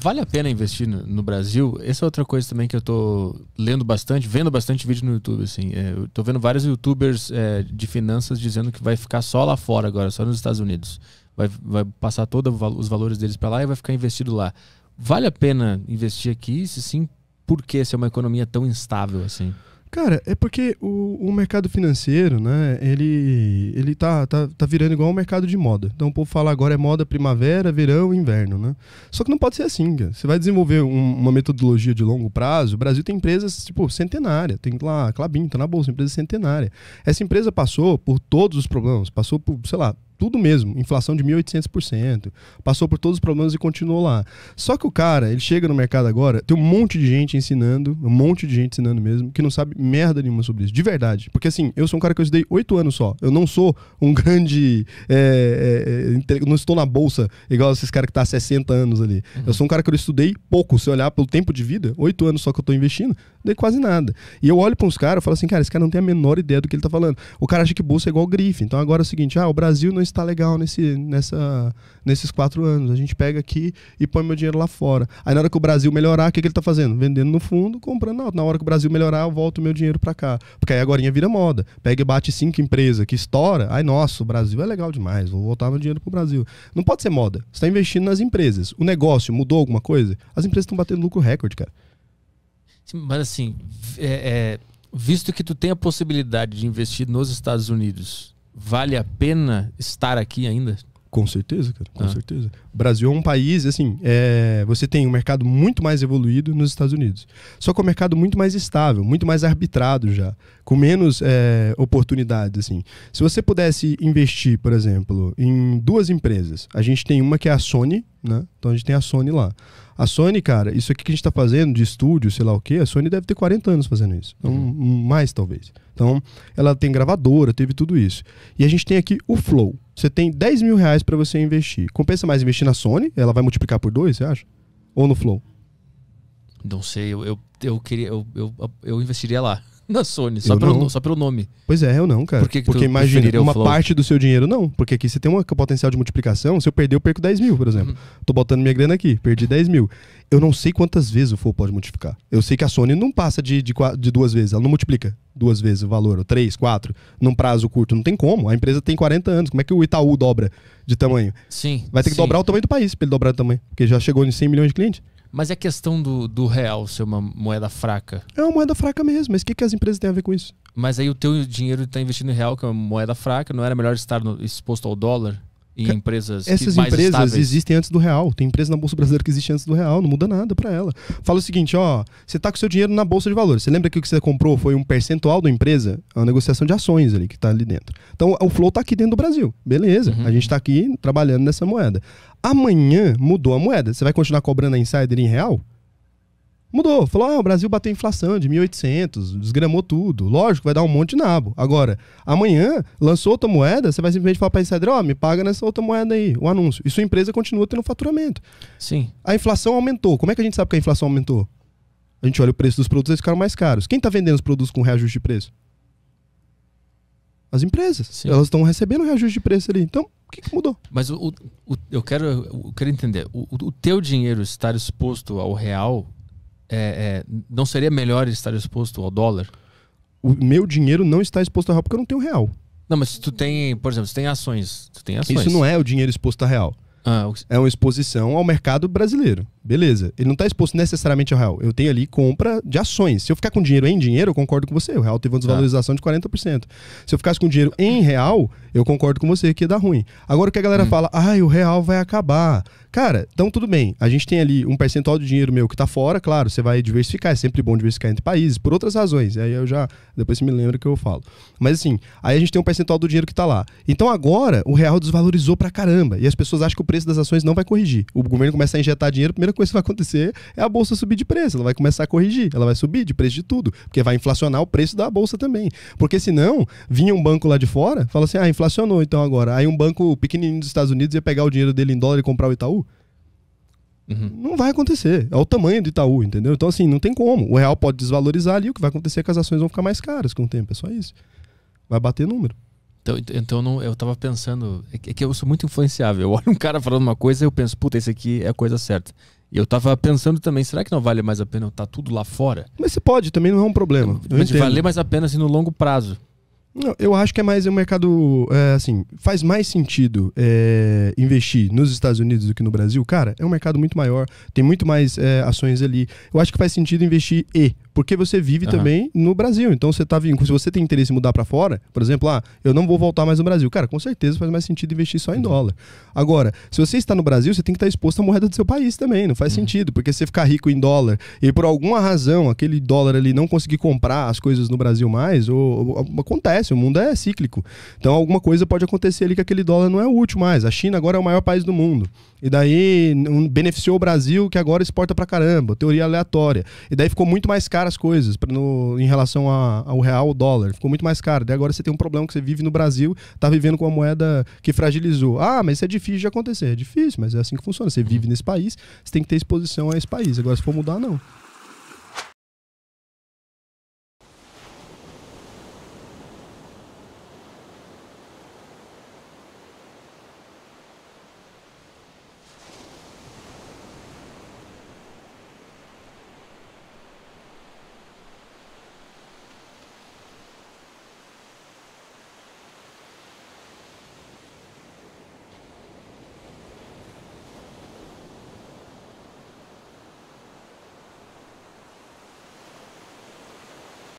Vale a pena investir no, no, Brasil? Essa é outra coisa também que eu tô lendo bastante, vendo bastante vídeo no YouTube, assim. É, eu tô vendo vários youtubers é, de finanças dizendo que vai ficar só lá fora agora, só nos Estados Unidos. Vai, vai passar todos os valores deles para lá e vai ficar investido lá. Vale a pena investir aqui? Se sim, por que se é uma economia tão instável assim? Cara, é porque o, o, mercado financeiro, né, ele, ele tá, tá, tá virando igual um mercado de moda. Então o povo fala agora é moda primavera, verão, inverno, né? Só que não pode ser assim, cara. Você vai desenvolver um, uma metodologia de longo prazo. O Brasil tem empresas, tipo, centenária. Tem lá, Clabin, tá na bolsa, empresa centenária. Essa empresa passou por todos os problemas, passou por, sei lá, tudo mesmo, inflação de 1.800%, passou por todos os problemas e continuou lá. Só que o cara, ele chega no mercado agora, tem um monte de gente ensinando, um monte de gente ensinando mesmo, que não sabe merda nenhuma sobre isso, de verdade. Porque assim, eu sou um cara que eu estudei oito anos só, eu não sou um grande. É, é, é não estou na bolsa igual esses caras que tá há 60 anos ali. Uhum. Eu sou um cara que eu estudei pouco, se olhar pelo tempo de vida, oito anos só que eu estou investindo, dei quase nada. E eu olho para uns caras e falo assim, cara, esse cara não tem a menor ideia do que ele tá falando. O cara acha que bolsa é igual grife, então agora é o seguinte, ah, o Brasil não está legal nesse, nessa, nesses quatro anos. A gente pega aqui e põe meu dinheiro lá fora. Aí na hora que o Brasil melhorar, o que, que ele está fazendo? Vendendo no fundo, comprando alto. Na hora que o Brasil melhorar, eu volto meu dinheiro para cá. Porque aí agora vira moda. Pega e bate cinco empresas que estoura. Aí, nossa, o Brasil é legal demais. Vou voltar meu dinheiro para o Brasil. Não pode ser moda. Você está investindo nas empresas. O negócio mudou alguma coisa? As empresas estão batendo lucro recorde, cara. Sim, mas assim, é, é, visto que tu tem a possibilidade de investir nos Estados Unidos vale a pena estar aqui ainda? Com certeza, cara, com ah. certeza. O Brasil é um país, assim, é, você tem um mercado muito mais evoluído nos Estados Unidos. Só que o é um mercado muito mais estável, muito mais arbitrado já, com menos é, oportunidades, assim. Se você pudesse investir, por exemplo, em duas empresas, a gente tem uma que é a Sony, né? Então a gente tem a Sony lá. A Sony, cara, isso aqui que a gente está fazendo de estúdio, sei lá o quê, a Sony deve ter 40 anos fazendo isso. Então, uhum. mais talvez. Então, ela tem gravadora, teve tudo isso. E a gente tem aqui o Flow. Você tem 10 mil reais para você investir. Compensa mais investir na Sony? Ela vai multiplicar por dois, você acha? Ou no Flow? Não sei, eu, eu, eu queria. Eu, eu, eu investiria lá na Sony, só pelo, só pelo, nome. Pois é, eu não, cara. Por que que porque imagina, uma parte do seu dinheiro não. Porque aqui você tem um potencial de multiplicação. Se eu perder, eu perco 10 mil, por exemplo. Uhum. Tô botando minha grana aqui, perdi 10 mil. Eu não sei quantas vezes o FOU pode multiplicar. Eu sei que a Sony não passa de, de, de duas vezes, ela não multiplica duas vezes o valor, ou três, quatro, num prazo curto. Não tem como. A empresa tem 40 anos. Como é que o Itaú dobra de tamanho? Sim. Vai ter que sim. dobrar o tamanho do país para ele dobrar o tamanho. Porque já chegou em 100 milhões de clientes. Mas é questão do, do real ser uma moeda fraca? É uma moeda fraca mesmo, mas o que, que as empresas têm a ver com isso? Mas aí o teu dinheiro está investido em real, que é uma moeda fraca, não era melhor estar no, exposto ao dólar? e empresas Essas empresas estáveis. existem antes do real. Tem empresa na Bolsa Brasileira que existe antes do real, não muda nada para ela. Fala o seguinte, ó, você tá com seu dinheiro na Bolsa de Valores. Você lembra que o que você comprou foi um percentual da empresa? É uma negociação de ações ali que tá ali dentro. Então o flow tá aqui dentro do Brasil. Beleza. Uhum. A gente tá aqui trabalhando nessa moeda. Amanhã mudou a moeda. Você vai continuar cobrando a insider em real? Mudou. Falou, ah, o Brasil bateu inflação de 1.800, desgramou tudo. Lógico, vai dar um monte de nabo. Agora, amanhã, lançou outra moeda, você vai simplesmente falar para a insider, ó, oh, me paga nessa outra moeda aí, o um anúncio. E sua empresa continua tendo faturamento. Sim. A inflação aumentou. Como é que a gente sabe que a inflação aumentou? A gente olha o preço dos produtos, eles ficaram mais caros. Quem está vendendo os produtos com reajuste de preço? As empresas. Sim. Elas estão recebendo reajuste de preço ali. Então, o que, que mudou? Mas o, o, eu, quero, eu quero entender. O, o teu dinheiro estar exposto ao real é, é, não seria melhor estar exposto ao dólar? O meu dinheiro não está exposto ao real porque eu não tenho real. Não, mas se tu tem, por exemplo, se tem ações, tu tem ações. Isso não é o dinheiro exposto a real. Ah, o... É uma exposição ao mercado brasileiro beleza. Ele não está exposto necessariamente ao real. Eu tenho ali compra de ações. Se eu ficar com dinheiro em dinheiro, eu concordo com você. O real teve uma tá. desvalorização tá. de 40%. Se eu ficasse com dinheiro em real, eu concordo com você que ia dar ruim. Agora o que a galera hum. fala, ai, ah, o real vai acabar. Cara, então tudo bem. A gente tem ali um percentual de dinheiro meu que está fora, claro, você vai diversificar. É sempre bom diversificar entre países, por outras razões. Aí eu já, depois você me lembra que eu falo. Mas assim, aí a gente tem um percentual do dinheiro que está lá. Então agora, o real desvalorizou pra caramba. E as pessoas acham que o preço das ações não vai corrigir. O governo começa a injetar dinheiro, primeira coisa que vai acontecer é a bolsa subir de preço, ela vai começar a corrigir, ela vai subir de preço de tudo, porque vai inflacionar o preço da bolsa também. Porque senão, vinha um banco lá de fora, fala assim: "Ah, inflacionou então agora". Aí um banco pequenininho dos Estados Unidos ia pegar o dinheiro dele em dólar e comprar o Itaú. Uhum. Não vai acontecer. É o tamanho do Itaú, entendeu? Então, assim, não tem como. O real pode desvalorizar ali, o que vai acontecer é que as ações vão ficar mais caras com o tempo. É só isso. Vai bater número. Então, então não, eu tava pensando. É, é que eu sou muito influenciável. Eu olho um cara falando uma coisa e eu penso, puta, esse aqui é a coisa certa eu tava pensando também, será que não vale mais a pena eu estar tá tudo lá fora? Mas você pode, também não é um problema. Eu, mas vale mais a pena assim, no longo prazo. Não, eu acho que é mais um mercado, é, assim, faz mais sentido é, investir nos Estados Unidos do que no Brasil. Cara, é um mercado muito maior, tem muito mais é, ações ali. Eu acho que faz sentido investir e porque você vive uhum. também no Brasil. Então você tá vindo, se você tem interesse em mudar para fora, por exemplo, ah, eu não vou voltar mais no Brasil. Cara, com certeza faz mais sentido investir só em uhum. dólar. Agora, se você está no Brasil, você tem que estar tá exposto à moeda do seu país também, não faz uhum. sentido, porque você ficar rico em dólar e por alguma razão aquele dólar ali não conseguir comprar as coisas no Brasil mais, ou, ou acontece, o mundo é cíclico. Então alguma coisa pode acontecer ali que aquele dólar não é útil mais. A China agora é o maior país do mundo. E daí um, beneficiou o Brasil que agora exporta para caramba, teoria aleatória. E daí ficou muito mais caro as coisas no, em relação a, ao real, ao dólar. Ficou muito mais caro. Daí agora você tem um problema que você vive no Brasil, tá vivendo com uma moeda que fragilizou. Ah, mas isso é difícil de acontecer. É difícil, mas é assim que funciona. Você vive nesse país, você tem que ter exposição a esse país. Agora, se for mudar, não.